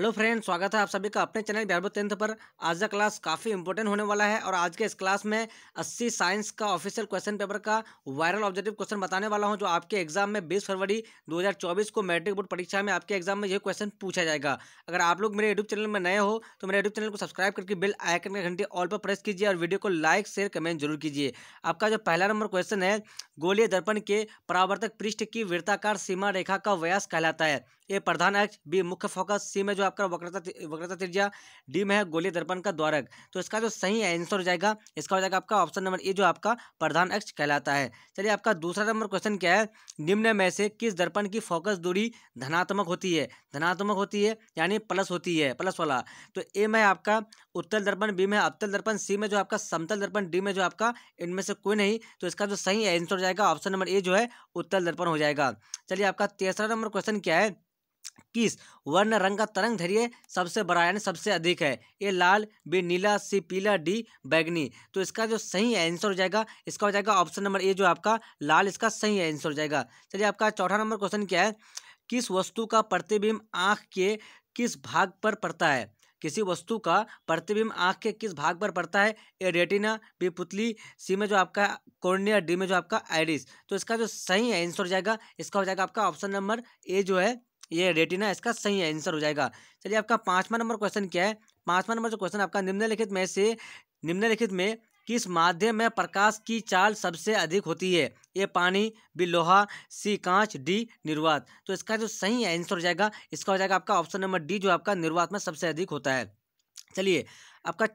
hello friend स्वागत है आप सभी का अपने चैनल बिहार टेंथ पर आज का क्लास काफ़ी इंपॉर्टेंट होने वाला है और आज के इस क्लास में 80 साइंस का ऑफिशियल क्वेश्चन पेपर का वायरल ऑब्जेक्टिव क्वेश्चन बताने वाला हूं जो आपके एग्जाम में 20 फरवरी 2024 को मैट्रिक बोर्ड परीक्षा में आपके एग्जाम में यह क्वेश्चन पूछा जाएगा अगर आप लोग मेरे यूट्यूब चैनल में नए हो तो मेरे यूट्यूब चैनल को सब्सक्राइब करके बिल आइकन का घंटे ऑल पर प्रेस कीजिए और वीडियो को लाइक शेयर कमेंट जरूर कीजिए आपका जो पहला नंबर क्वेश्चन है गोलीय दर्पण के परावर्तक पृष्ठ की वृत्ताकार सीमा रेखा का व्यास कहलाता है ए प्रधान अक्ष बी मुख्य फोकस सी में जो आपका वक्रता वक्रता त्रिज्या डी में है गोलीय दर्पण का द्वारक तो इसका जो सही आंसर हो जाएगा इसका हो जाएगा आपका ऑप्शन नंबर ए जो आपका प्रधान अक्ष कहलाता है चलिए आपका दूसरा नंबर क्वेश्चन क्या है निम्न में से किस दर्पण की फोकस दूरी धनात्मक होती है धनात्मक होती है यानी प्लस होती है प्लस वाला तो ए में आपका उत्तल दर्पण बी में अवतल दर्पण सी में जो आपका समतल दर्पण डी में जो आपका इनमें से कोई नहीं तो इसका जो सही आंसर हो जाएगा ऑप्शन नंबर ए जो है उत्तल दर्पण हो जाएगा चलिए आपका तीसरा नंबर क्वेश्चन क्या है किस वर्ण रंग का तरंग धैर्य सबसे बड़ा यानी सबसे अधिक है ए लाल बी नीला सी पीला डी बैगनी तो इसका जो सही आंसर हो जाएगा इसका हो जाएगा ऑप्शन नंबर ए जो आपका लाल इसका सही आंसर हो जाएगा चलिए आपका चौथा नंबर क्वेश्चन क्या है किस वस्तु का प्रतिबिंब आँख के किस भाग पर पड़ता है किसी वस्तु का प्रतिबिंब आंख के किस भाग पर पड़ता है ए रेटिना बी पुतली सी में जो आपका कोर्निया डी में जो आपका आइरिस तो इसका जो सही आंसर हो जाएगा इसका हो जाएगा आपका ऑप्शन नंबर ए जो है ये रेटिना इसका सही आंसर हो जाएगा चलिए आपका पाँचवा नंबर क्वेश्चन क्या है पाँचवा नंबर जो क्वेश्चन आपका निम्नलिखित में से निम्नलिखित में किस माध्यम में प्रकाश की चाल सबसे अधिक होती है ए पानी बी लोहा सी कांच डी निर्वात तो इसका जो सही आंसर हो जाएगा इसका हो जाएगा आपका ऑप्शन नंबर डी जो आपका निर्वात में सबसे अधिक होता है चलिए आपका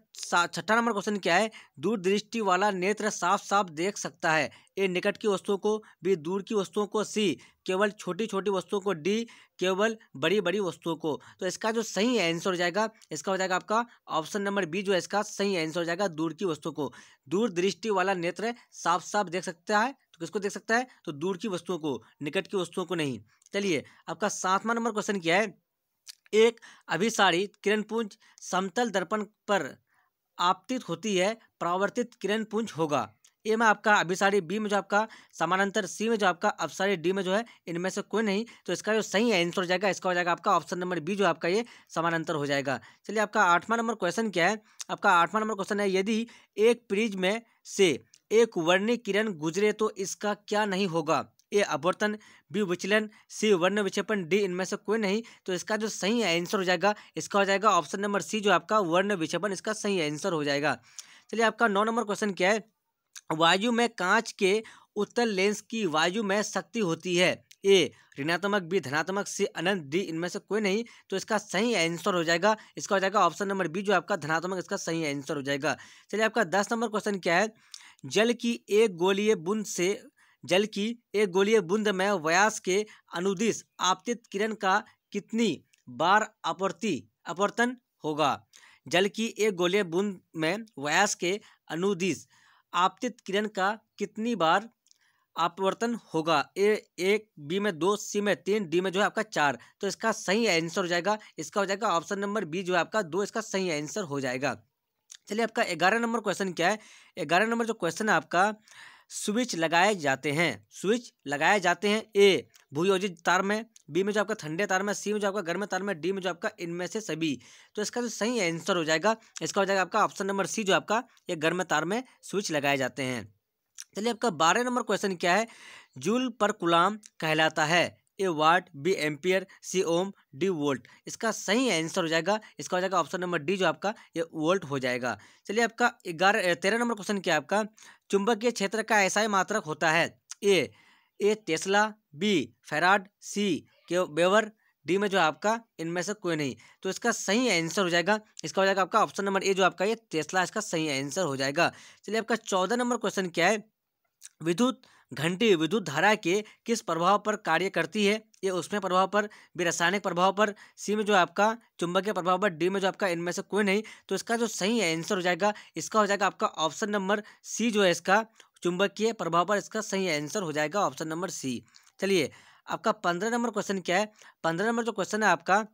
छठा नंबर क्वेश्चन क्या है दूरदृष्टि वाला नेत्र साफ साफ देख सकता है ए निकट की वस्तुओं को बी दूर की वस्तुओं को सी केवल छोटी छोटी वस्तुओं को डी केवल बड़ी बड़ी वस्तुओं को तो इसका जो सही आंसर हो जाएगा इसका हो जाएगा आपका ऑप्शन नंबर बी जो है इसका सही आंसर हो जाएगा दूर की वस्तुओं को दूर दृष्टि वाला नेत्र साफ साफ देख सकता है तो किसको देख सकता है तो दूर की वस्तुओं को निकट की वस्तुओं को नहीं चलिए आपका सातवां नंबर क्वेश्चन क्या है एक किरण किरणपुंज समतल दर्पण पर आपतित होती है किरण किरणपुंज होगा ए में आपका अभिसारी बी में जो आपका समानांतर सी में जो आपका अपसारी डी में जो है इनमें से कोई नहीं तो इसका जो सही है आंसर हो जाएगा इसका हो जाएगा आपका ऑप्शन नंबर बी जो आपका ये समानांतर हो जाएगा चलिए आपका आठवां नंबर क्वेश्चन क्या है आपका आठवां नंबर क्वेश्चन है यदि एक प्रिज में से एक वर्णी किरण गुजरे तो इसका क्या नहीं होगा ए अवर्तन बी विचलन सी वर्ण विक्षेपण डी इनमें से कोई नहीं तो इसका जो सही आंसर हो जाएगा इसका हो जाएगा ऑप्शन नंबर सी जो आपका वर्ण विक्षेपण इसका सही आंसर हो जाएगा चलिए आपका नौ नंबर क्वेश्चन क्या है वायु में कांच के उत्तर लेंस की वायु में शक्ति होती है ए ऋणात्मक बी धनात्मक सी अनंत डी इनमें से कोई नहीं तो इसका सही आंसर हो जाएगा इसका हो जाएगा ऑप्शन नंबर बी जो आपका धनात्मक इसका सही आंसर हो जाएगा चलिए आपका दस नंबर क्वेश्चन क्या है जल की एक गोलीय बूंद से जल की एक गोलीय बुंद में व्यास के अनुदिश आपतित किरण का कितनी बार अपर्ति अपर्तन होगा जल की एक गोलीय बुंद में व्यास के अनुदिश आपतित किरण का कितनी बार अपवर्तन होगा ए एक बी में दो सी में तीन डी में जो है आपका चार तो इसका सही आंसर हो जाएगा इसका हो जाएगा ऑप्शन नंबर बी जो है आपका दो इसका सही आंसर हो जाएगा चलिए आपका ग्यारह नंबर क्वेश्चन क्या है ग्यारह नंबर जो क्वेश्चन है आपका स्विच लगाए जाते हैं स्विच लगाए जाते हैं ए भूयोजित तार में बी में जो आपका ठंडे तार में सी में जो आपका गर्म तार में डी में जो आपका इनमें से सभी तो इसका जो सही आंसर हो जाएगा इसका हो जाएगा आपका ऑप्शन नंबर सी जो आपका ये गर्म तार में स्विच लगाए जाते हैं चलिए आपका बारह नंबर क्वेश्चन क्या है जूल पर गुलाम कहलाता है A watt B ampere C ohm D volt इसका सही आंसर हो जाएगा इसका हो जाएगा ऑप्शन नंबर डी जो आपका ये वोल्ट हो जाएगा चलिए आपका ग्यारह तेरह नंबर क्वेश्चन क्या आपका चुंबकीय क्षेत्र का ऐसा ही मात्रक होता है A A tesla B farad C के बेवर डी में जो आपका इनमें से कोई नहीं तो इसका सही आंसर हो जाएगा इसका हो जाएगा आपका ऑप्शन नंबर ए जो आपका ये टेस्ला इसका सही आंसर हो जाएगा चलिए आपका चौदह नंबर क्वेश्चन क्या है विद्युत घंटी विद्युत धारा के किस प्रभाव पर कार्य करती है ये उसमें प्रभाव पर भी रासायनिक प्रभाव पर सी में जो आपका चुंबकीय प्रभाव पर डी में जो आपका इनमें से कोई नहीं तो इसका जो सही आंसर हो जाएगा इसका हो जाएगा आपका ऑप्शन नंबर सी जो है इसका चुंबकीय प्रभाव पर इसका सही आंसर हो जाएगा ऑप्शन नंबर सी चलिए आपका पंद्रह नंबर क्वेश्चन क्या है पंद्रह नंबर जो क्वेश्चन है आपका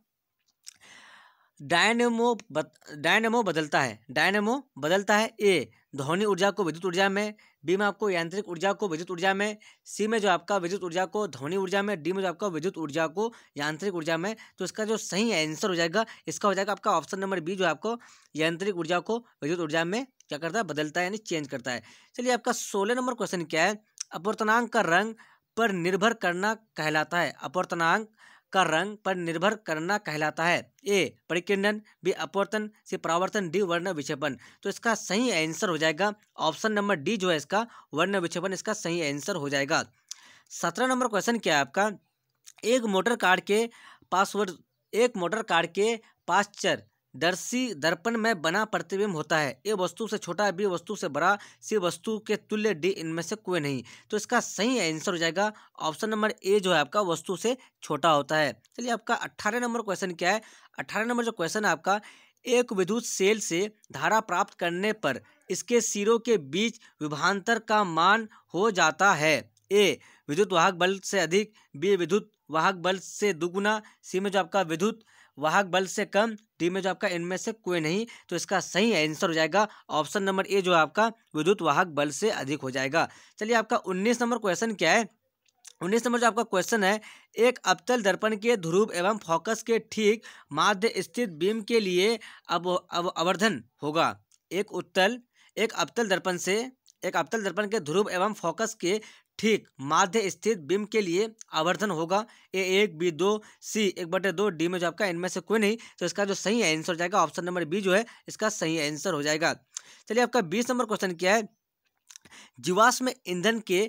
डायनेमो बद, डायनेमो बदलता है डायनेमो बदलता है ए ध्वनि ऊर्जा को विद्युत ऊर्जा में बी में आपको यांत्रिक ऊर्जा को विद्युत ऊर्जा में सी में जो आपका विद्युत ऊर्जा को ध्वनि ऊर्जा में डी में जो आपका विद्युत ऊर्जा को यांत्रिक ऊर्जा में तो इसका जो सही आंसर हो जाएगा इसका हो जाएगा आपका ऑप्शन नंबर बी जो आपको यांत्रिक ऊर्जा को विद्युत ऊर्जा में क्या करता है बदलता है यानी चेंज करता है चलिए आपका सोलह नंबर क्वेश्चन क्या है अपवर्तनांक का रंग पर निर्भर करना कहलाता है अपवर्तनांक का रंग पर निर्भर करना कहलाता है ए परिकिंडन बी अपवर्तन सी परावर्तन डी वर्ण विक्षेपण तो इसका सही आंसर हो जाएगा ऑप्शन नंबर डी जो है इसका वर्ण विक्षेपण इसका सही आंसर हो जाएगा सत्रह नंबर क्वेश्चन क्या है आपका एक मोटर कार के पासवर्ड एक मोटर कार के पास्चर दर्शी दर्पण में बना प्रतिबिंब होता है ए वस्तु से छोटा बी वस्तु से बड़ा सी वस्तु के तुल्य डी इनमें से कोई नहीं तो इसका सही आंसर हो जाएगा ऑप्शन नंबर ए जो है आपका वस्तु से छोटा होता है चलिए आपका अट्ठारह नंबर क्वेश्चन क्या है अट्ठारह नंबर जो क्वेश्चन है आपका एक विद्युत सेल से धारा प्राप्त करने पर इसके सिरों के बीच विभांतर का मान हो जाता है ए विद्युत वाहक बल से अधिक बी विद्युत वाहक बल से दुगुना सी में जो आपका विद्युत वाहक बल से कम डी में जो आपका इनमें से कोई नहीं तो इसका सही आंसर हो जाएगा ऑप्शन नंबर ए जो आपका विद्युत वाहक बल से अधिक हो जाएगा चलिए आपका उन्नीस नंबर क्वेश्चन क्या है उन्नीस नंबर जो आपका क्वेश्चन है एक अवतल दर्पण के ध्रुव एवं फोकस के ठीक माध्य स्थित बीम के लिए अब अवर्धन होगा एक उत्तल एक अवतल दर्पण से एक अवतल दर्पण के ध्रुव एवं फोकस के ठीक माध्य स्थित बिम के लिए आवर्धन होगा ए एक बी दो सी एक बटे दो डी में जो आपका इनमें से कोई नहीं तो इसका जो सही आंसर हो जाएगा ऑप्शन नंबर बी जो है इसका सही आंसर हो जाएगा चलिए आपका बीस नंबर क्वेश्चन क्या है जीवाश्म ईंधन के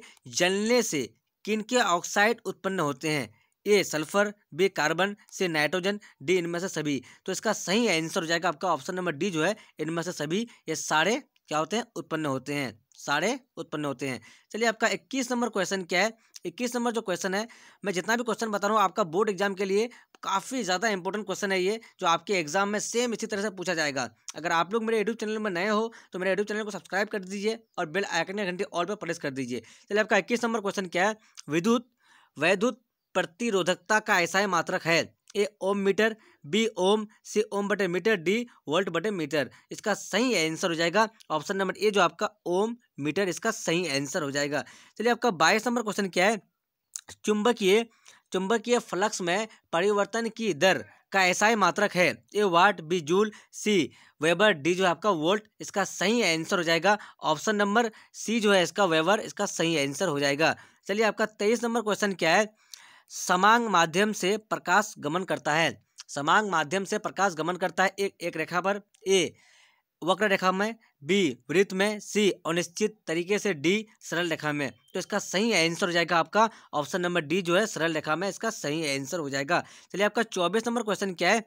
जलने से किन के ऑक्साइड उत्पन्न होते हैं A sulphur B carbon C nitrogen D इनमें से सभी तो इसका सही आंसर हो जाएगा आपका ऑप्शन नंबर डी जो है इनमें से सभी ये सारे क्या होते हैं उत्पन्न होते हैं सारे उत्पन्न होते हैं चलिए आपका इक्कीस नंबर क्वेश्चन क्या है इक्कीस नंबर जो क्वेश्चन है मैं जितना भी क्वेश्चन बता रहा हूँ आपका बोर्ड एग्जाम के लिए काफ़ी ज़्यादा इंपॉर्टेंट क्वेश्चन है ये जो आपके एग्जाम में सेम इसी तरह से पूछा जाएगा अगर आप लोग मेरे यूट्यूब चैनल में नए हो तो मेरे यूट्यूब चैनल को सब्सक्राइब कर दीजिए और बिल आइकन या घंटी ऑल पर प्रेस कर दीजिए चलिए आपका इक्कीस नंबर क्वेश्चन क्या है विद्युत वैद्युत प्रतिरोधकता का ऐसा ही मात्रक है ए ओम मीटर बी ओम सी ओम बटे मीटर डी वोल्ट बटे मीटर इसका सही आंसर हो जाएगा ऑप्शन नंबर ए जो आपका ओम मीटर इसका सही आंसर हो जाएगा चलिए आपका बाईस नंबर क्वेश्चन क्या है चुंबकीय चुंबकीय फ्लक्स में परिवर्तन की दर का ऐसा ही मात्रक है A watt B joule C weber D जो है आपका वोल्ट इसका सही आंसर हो जाएगा ऑप्शन नंबर सी जो है इसका वेबर इसका सही आंसर हो जाएगा चलिए आपका तेईस नंबर क्वेश्चन क्या है समांग माध्यम से प्रकाश गमन करता है समांग माध्यम से प्रकाश गमन करता है एक एक रेखा पर ए वक्र रेखा में बी वृत्त में सी अनिश्चित तरीके से डी सरल रेखा में तो इसका सही आंसर हो जाएगा आपका ऑप्शन नंबर डी जो है सरल रेखा में इसका सही आंसर हो जाएगा चलिए आपका चौबीस नंबर क्वेश्चन क्या है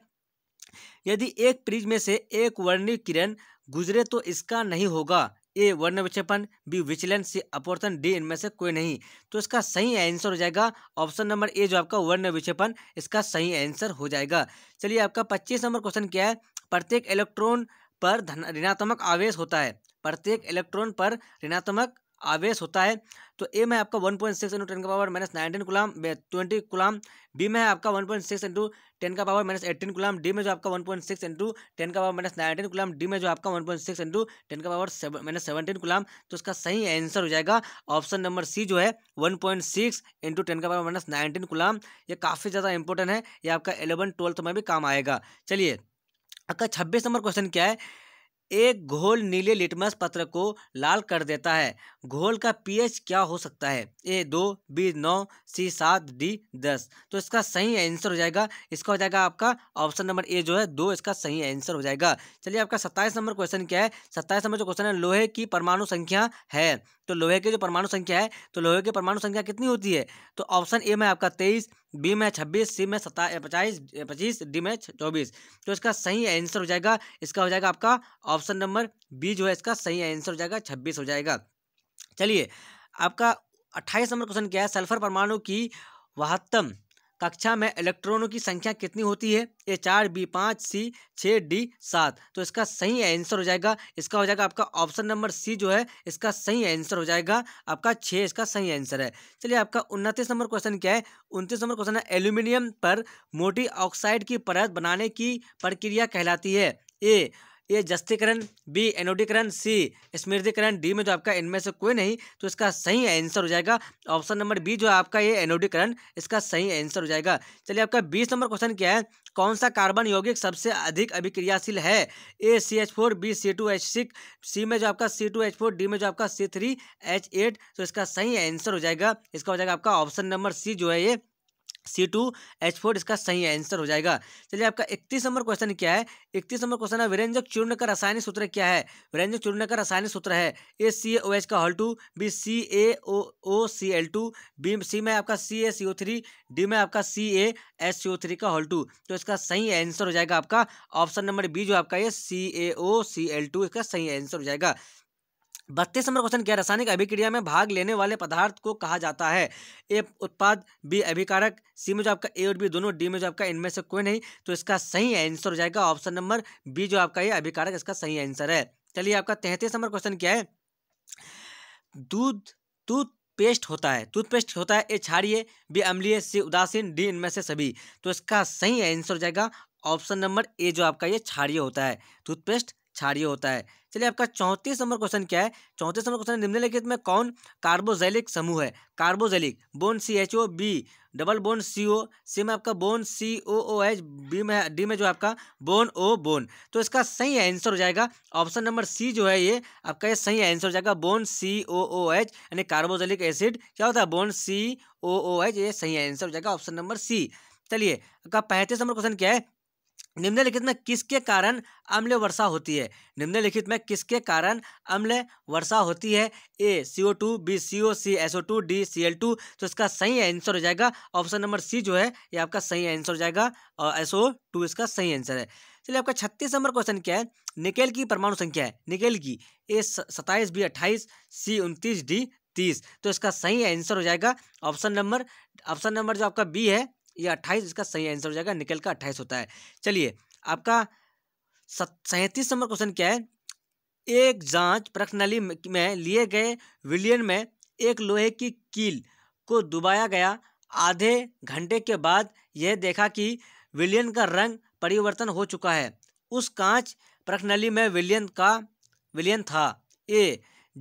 यदि एक प्रिज में से एक वर्णी किरण गुजरे तो इसका नहीं होगा ए वर्ण विक्षेपण बी विचलन सी अपवर्तन डी इनमें से कोई नहीं तो इसका सही आंसर हो जाएगा ऑप्शन नंबर ए जो आपका वर्ण विक्षेपण इसका सही आंसर हो जाएगा चलिए आपका पच्चीस नंबर क्वेश्चन क्या है प्रत्येक इलेक्ट्रॉन पर ऋणात्मक आवेश होता है प्रत्येक इलेक्ट्रॉन पर ऋणात्मक आवेश होता है तो ए में आपका one point six into ten का पावर माइनस नाइनटीन गुलाम ट्वेंटी गुलाम बी में है आपका one point six into ten का पावर माइनस एटीन गुलाम डी में जो आपका one point six into ten का पावर माइनस नाइनटीन गुलाम डी में जो आपका one point six into ten का पावर माइनस सेवनटीन गुलाम तो उसका सही आंसर हो जाएगा ऑप्शन नंबर सी जो है one point six into ten का पावर माइनस नाइनटीन गुलाम ये काफ़ी ज़्यादा इंपॉर्टेंट है ये आपका एलेवन ट्वेल्थ में भी काम आएगा चलिए आपका छब्बीस नंबर क्वेश्चन क्या है एक घोल नीले लिटमस पत्र को लाल कर देता है घोल का पीएच क्या हो सकता है ए दो बी नौ सी सात डी दस तो इसका सही आंसर हो जाएगा इसका हो जाएगा आपका ऑप्शन नंबर ए जो है दो इसका सही आंसर हो जाएगा चलिए आपका सत्ताईस नंबर क्वेश्चन क्या है सत्ताईस नंबर जो क्वेश्चन है लोहे की परमाणु संख्या है तो लोहे की जो परमाणु संख्या है तो लोहे की परमाणु संख्या कितनी होती है तो ऑप्शन ए में आपका तेईस बी में छब्बीस सी में सता पचास पच्चीस डी में चौबीस तो इसका सही आंसर हो जाएगा इसका हो जाएगा आपका ऑप्शन नंबर बी जो है इसका सही आंसर हो जाएगा छब्बीस हो जाएगा चलिए आपका अट्ठाईस नंबर क्वेश्चन क्या है सल्फर परमाणु की वहत्तम कक्षा में इलेक्ट्रॉनों की संख्या कितनी होती है ए चार बी पाँच सी छः डी सात तो इसका सही आंसर हो जाएगा इसका हो जाएगा आपका ऑप्शन नंबर सी जो है इसका सही आंसर हो जाएगा आपका छः इसका सही आंसर है चलिए आपका उनतीस नंबर क्वेश्चन क्या है उनतीस नंबर क्वेश्चन है एल्यूमिनियम पर मोटी ऑक्साइड की परत बनाने की प्रक्रिया कहलाती है A A जस्तीकरण B एनोडीकरण C स्मृतिकरण D में जो आपका इनमें से कोई नहीं तो इसका सही आंसर हो जाएगा ऑप्शन नंबर बी जो आपका ये एनोडीकरण इसका सही आंसर हो जाएगा चलिए आपका बीस नंबर क्वेश्चन क्या है कौन सा कार्बन यौगिक सबसे अधिक अभिक्रियाशील है A C H four B C two H six C में जो आपका C two H four D में जो आपका सी थ्री एच एट तो इसका सही आंसर हो जाएगा इसका हो जाएगा आपका ऑप्शन नंबर सी जो है ये सी टू एच फोर इसका सही आंसर हो जाएगा चलिए आपका इकतीस नंबर क्वेश्चन क्या है इकतीस नंबर क्वेश्चन है विरंजक चूर्ण का रासायनिक सूत्र क्या है विरंजक चूर्ण का रासायनिक सूत्र है A C A O H का whole two B C A O O C L two B C में आपका सी ए सी ओ थ्री डी में आपका C A S C O three का हॉल टू तो इसका सही आंसर हो जाएगा आपका ऑप्शन नंबर बी जो आपका ये सी A O C L to इसका सही आंसर हो जाएगा बत्तीस नंबर क्वेश्चन क्या रासायनिक अभिक्रिया में भाग लेने वाले पदार्थ को कहा जाता है ए उत्पाद बी अभिकारक सी में जो आपका ए और बी दोनों डी में जो आपका इनमें से कोई नहीं तो इसका सही आंसर हो जाएगा ऑप्शन नंबर बी जो आपका ये अभिकारक इसका सही आंसर है चलिए आपका तैंतीस नंबर क्वेश्चन क्या है दूध दूध पेस्ट होता है टूथपेस्ट होता है ए क्षारीय बी अम्लीय सी उदासीन डी इनमें से सभी तो इसका सही आंसर हो जाएगा ऑप्शन नंबर ए जो आपका ये छाड़िए होता है टूथपेस्ट छाड़िए होता है चलिए आपका चौंतीस नंबर क्वेश्चन क्या है चौंतीस नंबर क्वेश्चन निम्नलिखित में कौन कार्बोजैलिक समूह है carboxylic bond C H O B double bond C O C में आपका bond C O O H B में डी में जो आपका बोन ओ बोन तो इसका सही आंसर हो जाएगा ऑप्शन नंबर सी जो है ये आपका ये सही आंसर हो जाएगा bond C O O H यानी कार्बोजेलिक एसिड क्या होता है bone C O O H ये सही आंसर हो जाएगा ऑप्शन नंबर सी चलिए आपका पैंतीस नंबर क्वेश्चन क्या है निम्नलिखित में किसके कारण अम्ल वर्षा होती है निम्नलिखित में किसके कारण अम्ल वर्षा होती है A C O two B C O C S O two D C L two तो इसका सही आंसर हो जाएगा ऑप्शन नंबर सी जो है ये आपका सही आंसर हो जाएगा और एस ओ टू इसका सही आंसर है चलिए आपका छत्तीस नंबर क्वेश्चन क्या है निकेल की परमाणु संख्या है निकेल की ए सताइस बी अट्ठाईस सी उनतीस डी तीस तो इसका सही आंसर हो जाएगा ऑप्शन नंबर ऑप्शन नंबर जो आपका बी है या अट्ठाईस इसका सही आंसर हो जाएगा निकल का अट्ठाईस होता है चलिए आपका सैंतीस नंबर क्वेश्चन क्या है एक जांच प्रखनली में लिए गए विलियन में एक लोहे की कील को दुबाया गया आधे घंटे के बाद यह देखा कि विलियन का रंग परिवर्तन हो चुका है उस कांच प्रखनली में विलियन का विलियन था A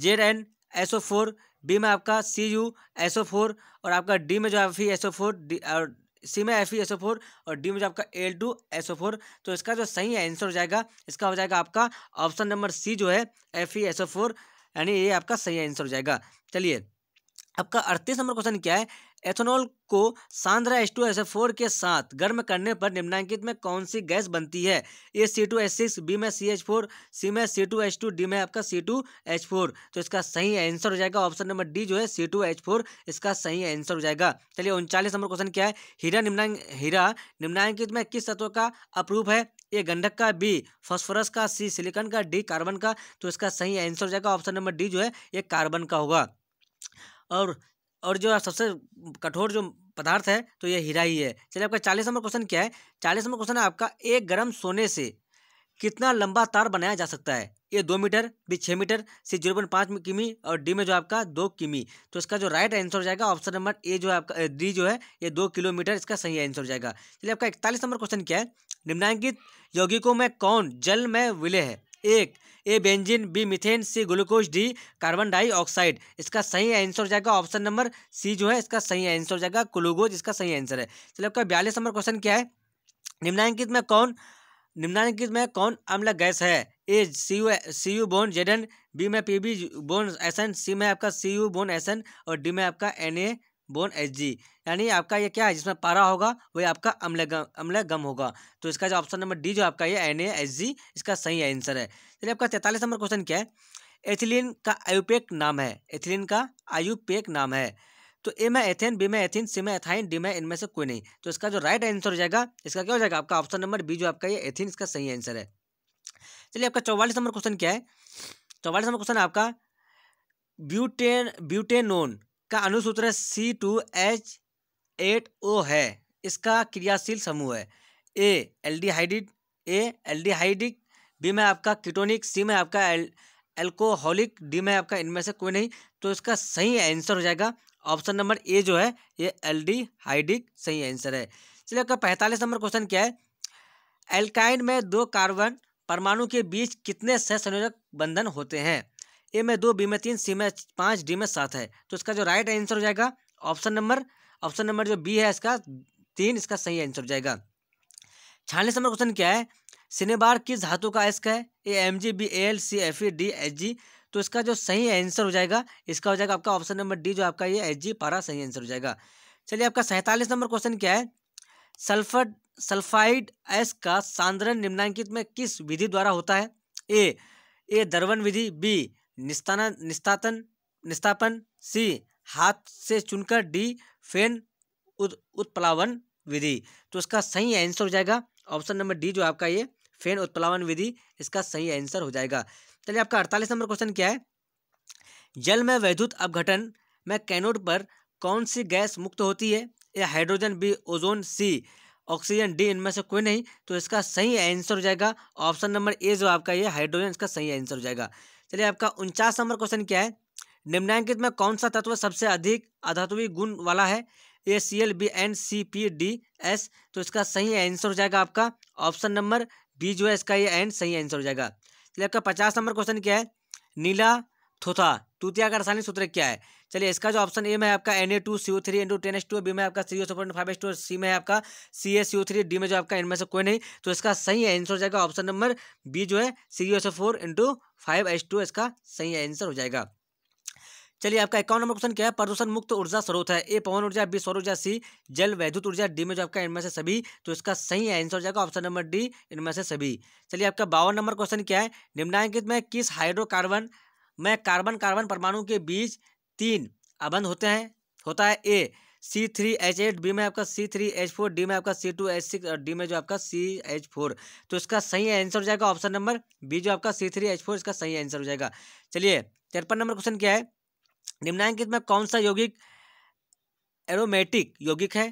Z N S O four B में आपका C U S O four और आपका डी में जो है एस ओ फोर डी और सी में F E S O four और डी में जो आपका L two S O four तो इसका जो सही आंसर हो जाएगा इसका हो जाएगा आपका ऑप्शन नंबर सी जो है F E S O four यानी ये आपका सही आंसर हो जाएगा चलिए आपका अड़तीस नंबर क्वेश्चन क्या है एथेनॉल को सांद्रा एच टू एस फोर के साथ गर्म करने पर निम्नांकित में कौन सी गैस बनती है A C two H six B में सी एच फोर सी में C two H two D में आपका सी टू एच फोर तो इसका सही आंसर हो जाएगा ऑप्शन नंबर डी जो है सी टू एच फोर इसका सही आंसर हो जाएगा चलिए उनचालीस नंबर क्वेश्चन क्या है हीरा निम्ना हीरा निम्नांकित में किस तत्व का अप्रूव है ए गंडक का बी फॉस्फोरस का सी सिलिकन का डी कार्बन का तो इसका सही आंसर हो जाएगा ऑप्शन नंबर डी जो है ये कार्बन का होगा और और जो सबसे कठोर जो पदार्थ है तो ये हीरा ही है चलिए आपका चालीस नंबर क्वेश्चन क्या है चालीस नंबर क्वेश्चन है आपका एक गर्म सोने से कितना लंबा तार बनाया जा सकता है ए दो मीटर बी छः मीटर सी जीरो पॉइंट पाँच किमी और डी में जो आपका दो किमी तो इसका जो राइट आंसर हो जाएगा ऑप्शन नंबर ए जो आपका डी जो है ये दो किलोमीटर इसका सही आंसर हो जाएगा चलिए आपका इकतालीस नंबर क्वेश्चन क्या है निम्नांकित यौगिकों में कौन जल में विलय है एक A benzene B methane C glucose D carbon dioxide इसका सही आंसर जाएगा ऑप्शन नंबर सी जो है इसका सही आंसर जाएगा ग्लूकोज इसका सही आंसर है चलिए आपका बयालीस नंबर क्वेश्चन क्या है निम्नांकित में कौन निम्नांकित में कौन अम्ल गैस है A C U C U bond Z N B में P B bond S N C में आपका C U bond S N और डी में आपका N A bond H G यानी आपका ये क्या है जिसमें पारा होगा वही आपका अम्ल गम अम्ल गम होगा तो इसका जो ऑप्शन नंबर डी जो आपका ये एन एच जी इसका सही आंसर है चलिए आपका तैंतालीस नंबर क्वेश्चन क्या है एथिलीन का आयुपेक नाम है एथिलीन का आयुपेक नाम है तो ए में एथेन बी में एथिन सी में एथाइन डी में इनमें से कोई नहीं तो इसका जो राइट आंसर हो जाएगा इसका क्या हो जाएगा आपका ऑप्शन नंबर बी जो आपका ये एथिन इसका सही आंसर है चलिए आपका चौवालीस नंबर क्वेश्चन क्या है चौवालीस नंबर क्वेश्चन आपका ब्यूटेन ब्यूटेनोन का अनुसूत्र C two H eight O है इसका क्रियाशील समूह है ए एल्डिहाइडिड ए एल्डिहाइडिक बी में आपका कीटोनिक सी में आपका एल एल्कोहलिक डी में आपका इनमें से कोई नहीं तो इसका सही आंसर हो जाएगा ऑप्शन नंबर ए जो है ये एल डी हाइडिक सही आंसर है चलिए आपका पैंतालीस नंबर क्वेश्चन क्या है एल्काइन में दो कार्बन परमाणु के बीच कितने सह संयोजक बंधन होते हैं ए में दो बी में तीन सी में पाँच डी में सात है तो इसका जो राइट आंसर हो जाएगा ऑप्शन नंबर ऑप्शन नंबर जो बी है इसका तीन इसका सही आंसर हो जाएगा छियालीस नंबर क्वेश्चन क्या है सिनेबार किस धातु का अयस्क है A M G B L C F E D H G तो इसका जो सही आंसर हो जाएगा इसका हो जाएगा आपका ऑप्शन नंबर डी जो आपका ये एच जी पारा सही आंसर हो जाएगा चलिए आपका सैंतालीस नंबर क्वेश्चन क्या है सल्फर सल्फाइड एस का सांद्रण निम्नांकित में किस विधि द्वारा होता है ए ए दर्वन विधि बी निस्ताना निस्तातन निस्तापन सी हाथ से चुनकर डी फेन उत्प्लावन विधि तो इसका सही आंसर हो जाएगा ऑप्शन नंबर डी जो आपका ये फेन उत्प्लावन विधि इसका सही आंसर हो जाएगा चलिए आपका अड़तालीस नंबर क्वेश्चन क्या है जल में वैद्युत अपघटन में कैनोड पर कौन सी गैस मुक्त होती है या hydrogen B ozone C oxygen D इनमें से कोई नहीं तो इसका सही आंसर हो जाएगा ऑप्शन नंबर ए जो आपका ये हाइड्रोजन इसका सही आंसर हो जाएगा चलिए आपका उनचास नंबर क्वेश्चन क्या है निम्नांकित में कौन सा तत्व सबसे अधिक अधातुवी गुण वाला है A C L B N C P D S तो इसका सही आंसर हो जाएगा आपका ऑप्शन नंबर बी जो है इसका ये एन सही आंसर हो जाएगा चलिए आपका पचास नंबर क्वेश्चन क्या है नीला थोथा तूतिया का रासायनिक सूत्र क्या है चलिए इसका जो ऑप्शन ए में आपका N A two C O three into ten S two B में आपका C O seven five S two C में आपका C S C O three D में जो आपका इनमें से कोई नहीं तो इसका सही आंसर हो जाएगा ऑप्शन नंबर बी जो है सी ओ से four into five S two इसका सही आंसर हो जाएगा चलिए आपका इक्यावन नंबर क्वेश्चन क्या है प्रदूषण मुक्त ऊर्जा स्रोत है ए पवन ऊर्जा बी सौर ऊर्जा सी जल वैद्युत ऊर्जा डी में जो आपका इनमें से सभी तो इसका सही आंसर हो जाएगा ऑप्शन नंबर डी इनमें से सभी चलिए आपका बावन नंबर क्वेश्चन क्या है निम्नांकित में किस हाइड्रोकार्बन में कार्बन कार्बन परमाणु के बीच तीन अबंध होते हैं होता है A C three H eight B में आपका C three H four D में आपका सी टू एच सिक्स और डी में जो आपका सी एच फोर तो इसका सही आंसर हो जाएगा ऑप्शन नंबर बी जो आपका सी थ्री एच फोर इसका सही आंसर हो जाएगा चलिए तिरपन नंबर क्वेश्चन क्या है निम्नांकित में कौन सा यौगिक एरोमेटिक यौगिक है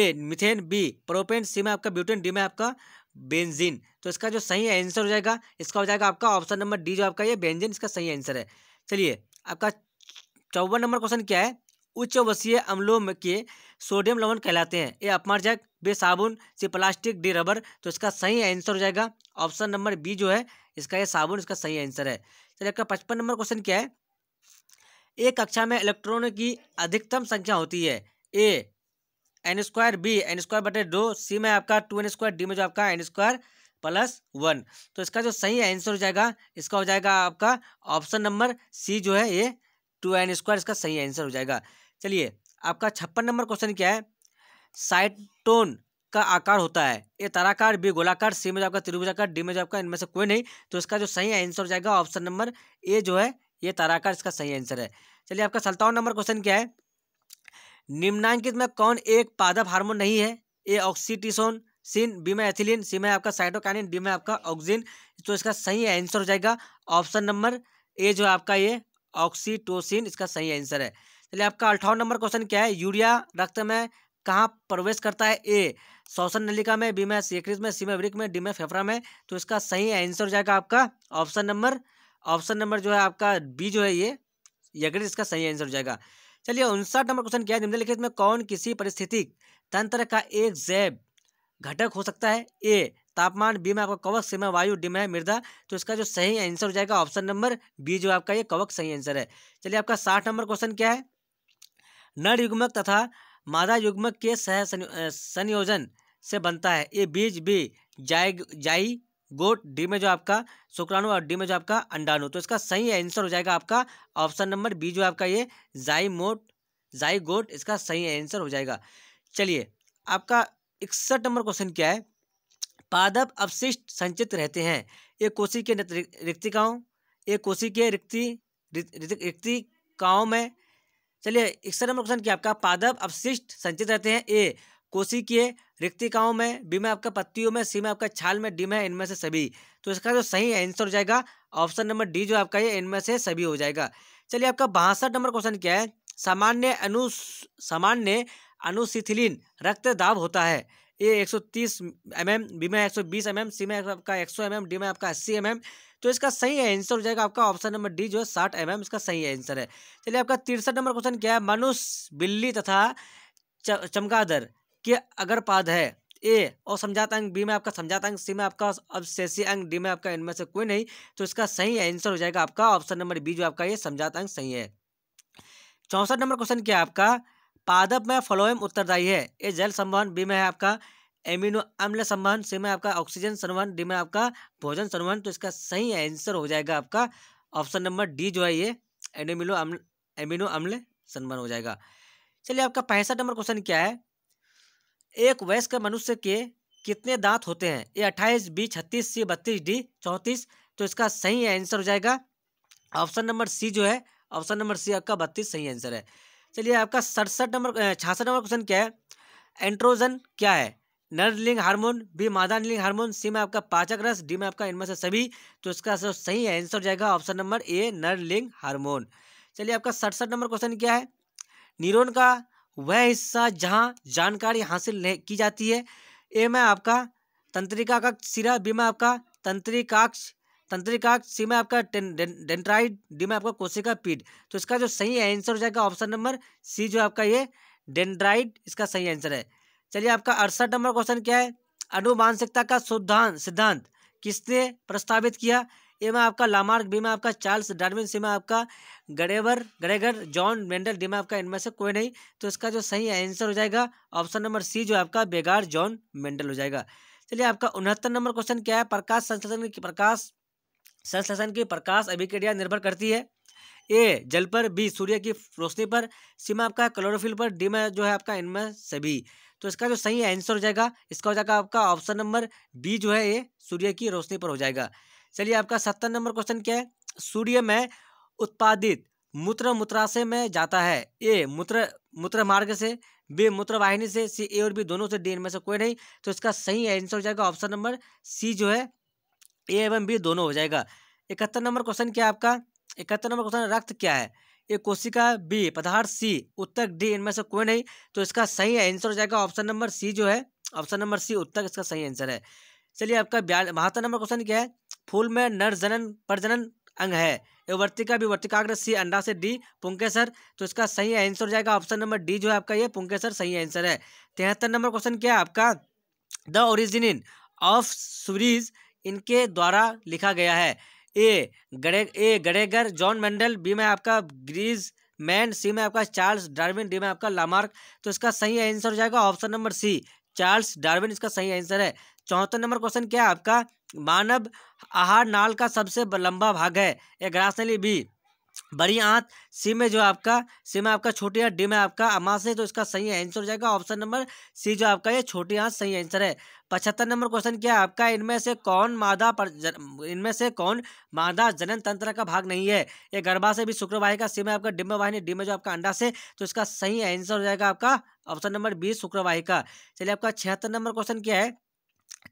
A methane B propane C में आपका ब्यूटेन डी में आपका बेंजिन तो इसका जो सही आंसर हो जाएगा इसका हो जाएगा आपका ऑप्शन नंबर डी जो आपका ये बेंजिन इसका सही आंसर है चलिए आपका चौवन नंबर क्वेश्चन क्या है उच्च वसीय अम्लों के सोडियम लवण कहलाते हैं ए अपमार्जक बे साबुन सी प्लास्टिक डी रबर तो इसका सही आंसर हो जाएगा ऑप्शन नंबर बी जो है इसका ये साबुन इसका सही आंसर है चलिए आपका पचपन नंबर क्वेश्चन क्या है एक कक्षा में इलेक्ट्रॉन की अधिकतम संख्या होती है A N square B N square बटे दो सी में आपका टू एन स्क्वायर डी में जो आपका एन स्क्वायर प्लस वन तो इसका जो सही आंसर हो जाएगा इसका हो जाएगा आपका ऑप्शन नंबर सी जो है ये टू एन स्क्वायर इसका सही आंसर हो जाएगा चलिए आपका छप्पन नंबर क्वेश्चन क्या है साइटोन का आकार होता है ए ताराकार बी गोलाकार सी में जो आपका त्रिभुजाकार डी में जो आपका इनमें से कोई नहीं तो इसका जो सही आंसर हो जाएगा ऑप्शन नंबर ए जो है ये ताराकार इसका सही आंसर है चलिए आपका सत्तावन नंबर क्वेश्चन क्या है निम्नांकित में कौन एक पादप हार्मोन नहीं है ए ऑक्सीटिसोन सीन बी में एथिलीन सी में आपका साइटोकैनिन डी में आपका ऑक्सीजन तो इसका सही आंसर हो जाएगा ऑप्शन नंबर ए जो आपका ये ऑक्सीटोसिन इसका सही आंसर है चलिए आपका अठावन नंबर क्वेश्चन क्या है यूरिया रक्त में कहाँ प्रवेश करता है ए शोषण नलिका में बी में सीक्रिज में सी में वृक में डी में फेफड़ा में तो इसका सही आंसर हो जाएगा आपका ऑप्शन नंबर ऑप्शन नंबर जो है आपका बी जो है ये यकृत इसका सही आंसर हो जाएगा चलिए उनसठ नंबर क्वेश्चन क्या है निम्नलिखित में कौन किसी परिस्थितिक तंत्र का एक जैव घटक हो सकता है ए तापमान में आपका कवक सीमा वायु डिम है मृदा तो इसका जो सही आंसर हो जाएगा ऑप्शन नंबर बी जो आपका ये कवक सही आंसर है चलिए आपका साठ नंबर क्वेश्चन क्या है नर युग्मक तथा मादा युग्मक के सह संयोजन से बनता है ये बीज बी जाय जाई गोट डी में जो आपका शुक्राणु और डी में जो आपका अंडाणु तो इसका सही आंसर हो जाएगा आपका ऑप्शन नंबर बी जो आपका ये जाइमोट जाइगोट इसका सही आंसर हो जाएगा चलिए आपका इकसठ नंबर क्वेश्चन क्या है पादप अपशिष्ट संचित रहते हैं एक कोशी के रिक्तिकाओं एक कोशी के रिक्ति रिक्तिकाओं में चलिए इकसठ नंबर क्वेश्चन क्या आपका पादप अपशिष्ट संचित रहते हैं ए कोशी के रिक्तिकाओं में बी में आपका पत्तियों में सी में आपका छाल में डी में इनमें से सभी तो इसका जो सही आंसर हो जाएगा ऑप्शन नंबर डी जो आपका ये इनमें से सभी हो जाएगा चलिए आपका बासठ नंबर क्वेश्चन क्या है सामान्य अनु सामान्य अनुशिथिलीन रक्तदाब होता है ए 130 एमएम बी में 120 एमएम सी में आपका 100 एमएम डी में आपका 80 एम तो इसका सही आंसर हो जाएगा आपका ऑप्शन नंबर डी जो है साठ एम इसका सही आंसर है चलिए आपका तिरसठ नंबर क्वेश्चन क्या है मनुष्य बिल्ली तथा चमकादर के अगर पाद है ए और समझाता अंग बी में आपका समझाता अंग सी में आपका अब शेषी अंग डी में आपका इनमें से कोई नहीं तो इसका सही आंसर हो जाएगा आपका ऑप्शन नंबर बी जो आपका ये समझाता अंग सही है चौंसठ नंबर क्वेश्चन क्या है आपका पादप में फ्लोएम उत्तरदायी है ए जल संवहन बी में है आपका एमिनो अम्ल संवहन सी में आपका ऑक्सीजन संवहन डी में आपका भोजन संवहन तो इसका सही आंसर हो जाएगा आपका ऑप्शन नंबर डी जो है ये एनिमिलो अम्ल एमिनो अम्ल संवहन हो जाएगा चलिए आपका पैंसठ नंबर क्वेश्चन क्या है एक वयस्क मनुष्य के कितने दांत होते हैं ये अट्ठाईस बी छत्तीस सी बत्तीस डी चौंतीस तो इसका सही आंसर हो जाएगा ऑप्शन नंबर सी जो है ऑप्शन नंबर सी आपका बत्तीस सही आंसर है चलिए आपका सड़सठ नंबर छियासठ नंबर क्वेश्चन क्या है एंट्रोजन क्या है नर लिंग हार्मोन बी मादान लिंग हार्मोन सी में आपका पाचक रस डी में आपका इनमें से सभी तो इसका सही है आंसर जाएगा ऑप्शन नंबर ए नर लिंग हार्मोन चलिए आपका सड़सठ नंबर क्वेश्चन क्या है न्यूरोन का वह हिस्सा जहाँ जानकारी हासिल की जाती है ए में आपका तंत्रिका कक्ष सिरा बी में आपका तंत्रिकाक्ष तंत्रिका सी में आपका डेंट्राइड डी में आपका कोशिका पीठ तो इसका जो सही आंसर हो जाएगा ऑप्शन नंबर सी जो आपका ये डेंड्राइड इसका सही आंसर है चलिए आपका अड़सठ नंबर क्वेश्चन क्या है अनुमानसिकता का सिद्धांत सिद्धांत किसने प्रस्तावित किया ए में आपका लामार्क बी में आपका चार्ल्स डार्विन सी में आपका गड़ेवर गड़ेगर जॉन मेंडल डी में आपका इनमें से कोई नहीं तो इसका जो सही आंसर हो जाएगा ऑप्शन नंबर सी जो आपका बेगार जॉन मेंडल हो जाएगा चलिए आपका उनहत्तर नंबर क्वेश्चन क्या है प्रकाश संश्लेषण प्रकाश संश्लेषण की प्रकाश अभिक्रिया निर्भर करती है ए जल पर बी सूर्य की रोशनी पर सीमा आपका क्लोरोफिल पर डी में जो है आपका इनमें सभी तो इसका जो सही आंसर हो जाएगा इसका हो जाएगा आपका ऑप्शन नंबर बी जो है ये सूर्य की रोशनी पर हो जाएगा चलिए आपका सत्तर नंबर क्वेश्चन क्या है सूर्य में उत्पादित मूत्र मूत्राशय में जाता है ए मूत्र मूत्र मार्ग से बी मूत्र वाहिनी से सी ए और बी दोनों से डी इनमें से कोई नहीं तो इसका सही आंसर हो जाएगा ऑप्शन नंबर सी जो है ए एवं बी दोनों हो जाएगा इकहत्तर नंबर क्वेश्चन क्या आपका इकहत्तर नंबर क्वेश्चन रक्त क्या है ए कोशिका बी पदार्थ सी उत्तर डी इनमें से कोई नहीं तो इसका सही आंसर हो जाएगा ऑप्शन नंबर सी जो है ऑप्शन नंबर सी उत्तर इसका सही आंसर है चलिए आपका बहत्तर नंबर क्वेश्चन क्या है फूल में नर जनन प्रजनन अंग है एवर्तिका भी वर्तिकाग्र सी अंडा से डी पुंकेसर तो इसका सही आंसर हो जाएगा ऑप्शन नंबर डी जो है आपका ये पुंकेसर सही आंसर है तिहत्तर नंबर क्वेश्चन क्या है आपका द ओरिजिन ऑफ सूरीज इनके द्वारा लिखा गया है ए गडे ए गडेगर जॉन मेंडल बी में आपका ग्रीज मैन सी में आपका चार्ल्स डार्विन डी में आपका लामार्क तो इसका सही आंसर हो जाएगा option number C Charles Darwin इसका सही आंसर है चौहत्तर नंबर क्वेश्चन क्या है आपका मानव आहार नाल का सबसे लंबा भाग है ए ग्रासनली बी बड़ी आंत सी में जो आपका सी में आपका छोटी आंत डी में आपका अमास है तो इसका सही आंसर हो जाएगा ऑप्शन नंबर सी जो आपका ये छोटी आंत सही आंसर है पचहत्तर नंबर क्वेश्चन क्या है आपका इनमें से कौन मादा पर इनमें से कौन मादा जनन तंत्र का भाग नहीं है ये गर्भा से भी का सी में आपका डिम्बवाहिनी डी में जो आपका अंडा से तो इसका सही आंसर हो जाएगा आपका ऑप्शन नंबर बी शुक्रवाहिका चलिए आपका छिहत्तर नंबर क्वेश्चन क्या है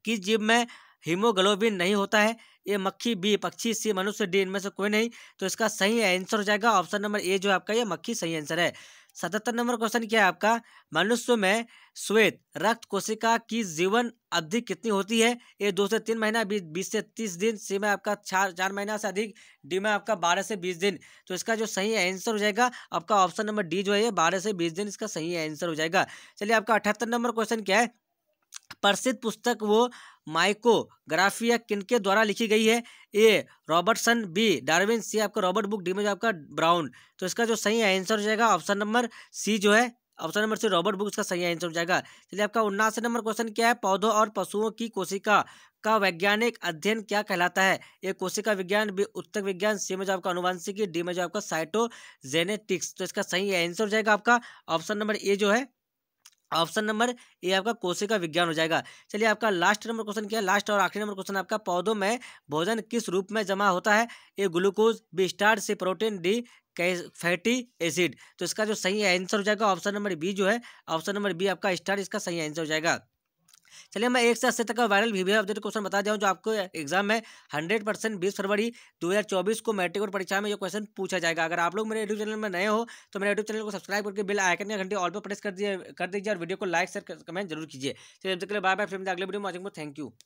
किस जीव में हीमोग्लोबिन नहीं होता है ये मक्खी बी पक्षी सी मनुष्य डी इनमें से कोई नहीं तो इसका सही आंसर हो जाएगा ऑप्शन नंबर ए जो आपका ये मक्खी सही आंसर है सतहत्तर नंबर क्वेश्चन क्या है आपका मनुष्य में श्वेत रक्त कोशिका की जीवन अवधि कितनी होती है ये दो से तीन महीना बीस बीस से तीस दिन सी में आपका चार चार महीना से अधिक डी में आपका बारह से बीस दिन तो इसका जो सही आंसर हो जाएगा आपका ऑप्शन नंबर डी जो है बारह से बीस दिन इसका सही आंसर हो जाएगा चलिए आपका अठहत्तर नंबर क्वेश्चन क्या है प्रसिद्ध पुस्तक वो माइकोग्राफिया किनके द्वारा लिखी गई है A Robertson B Darwin C आपका रॉबर्ट बुक डी में जो आपका ब्राउन तो इसका जो सही आंसर हो जाएगा ऑप्शन नंबर सी जो है option number C Robert book इसका सही आंसर हो जाएगा चलिए आपका उन्नासी नंबर क्वेश्चन क्या है पौधों और पशुओं की कोशिका का वैज्ञानिक अध्ययन क्या कहलाता है ए कोशिका विज्ञान बी उत्तक विज्ञान सी में जो आपका अनुवांशिकी डी में जो आपका साइटोजेनेटिक्स तो इसका सही आंसर हो जाएगा आपका ऑप्शन नंबर ए जो है ऑप्शन नंबर ये आपका कोशिका विज्ञान हो जाएगा चलिए आपका लास्ट नंबर क्वेश्चन क्या लास्ट और आखिरी नंबर क्वेश्चन आपका पौधों में भोजन किस रूप में जमा होता है ये ग्लूकोज बी स्टार से प्रोटीन डी फैटी एसिड तो इसका जो सही आंसर हो जाएगा ऑप्शन नंबर बी जो है ऑप्शन नंबर बी आपका स्टार इसका सही आंसर हो जाएगा चलिए मैं एक से अस्सी तक का वायरल वीवीआर अपडेट क्वेश्चन बता जाऊँ जो आपको एग्जाम में हंड्रेड परसेंट बीस फरवरी दो हज़ार चौबीस को मैट्रिक और परीक्षा में ये क्वेश्चन पूछा जाएगा अगर आप लोग मेरे यूट्यूब चैनल में नए हो तो मेरे यूट्यूब चैनल को सब्सक्राइब करके बिल आइकन का घंटे ऑल पर प्रेस कर कर दीजिए और वीडियो को लाइक शेयर कमेंट जरूर कीजिए चलिए जब तक बाय बाय फिर अगले वीडियो में थैंक यू